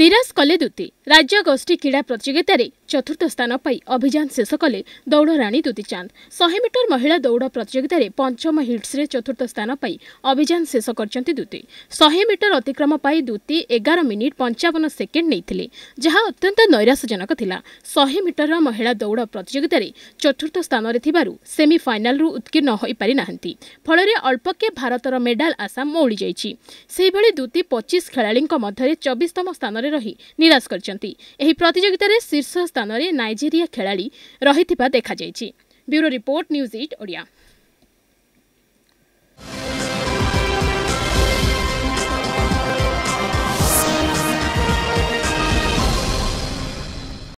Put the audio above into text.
ନିରାଶ କଲେ ଦୂତି ରାଜ୍ୟଗୋଷ୍ଠୀ କ୍ରୀଡ଼ା ପ୍ରତିଯୋଗିତାରେ ଚତୁର୍ଥ ସ୍ଥାନ ପାଇ ଅଭିଯାନ ଶେଷ କଲେ ଦୌଡ଼ରାଣୀ ଦୂତି ଚାନ୍ଦ ଶହେ ମିଟର ମହିଳା ଦୌଡ଼ ପ୍ରତିଯୋଗିତାରେ ପଞ୍ଚମ ହିଟ୍ସରେ ଚତୁର୍ଥ ସ୍ଥାନ ପାଇ ଅଭିଯାନ ଶେଷ କରିଛନ୍ତି ଦୂତି ଶହେ ମିଟର ଅତିକ୍ରମ ପାଇ ଦୂତି ଏଗାର ମିନିଟ୍ ପଞ୍ଚାବନ ସେକେଣ୍ଡ ନେଇଥିଲେ ଯାହା ଅତ୍ୟନ୍ତ ନୈରାଶ୍ୟଜନକ ଥିଲା ଶହେ ମିଟର ମହିଳା ଦୌଡ଼ ପ୍ରତିଯୋଗିତାରେ ଚତୁର୍ଥ ସ୍ଥାନରେ ଥିବାରୁ ସେମିଫାଇନାଲ୍ରୁ ଉତ୍କୀର୍ଣ୍ଣ ହୋଇପାରିନାହାନ୍ତି ଫଳରେ ଅଳ୍ପକେ ଭାରତର ମେଡାଲ୍ ଆଶା ମଉଳି ଯାଇଛି ସେହିଭଳି ଦୂତି ପଚିଶ ଖେଳାଳିଙ୍କ ମଧ୍ୟରେ ଚବିଶତମ ସ୍ଥାନ ସ୍ଥାନରେ ରହି ନିରାଶ କରିଛନ୍ତି ଏହି ପ୍ରତିଯୋଗିତାରେ ଶୀର୍ଷ ସ୍ଥାନରେ ନାଇଜେରିଆ ଖେଳାଳି ରହିଥିବା ଦେଖାଯାଇଛି ବ୍ୟୁରୋ ରିପୋର୍ଟ ନ୍ୟୁଜ୍ ଇଟ୍ ଓଡ଼ିଆ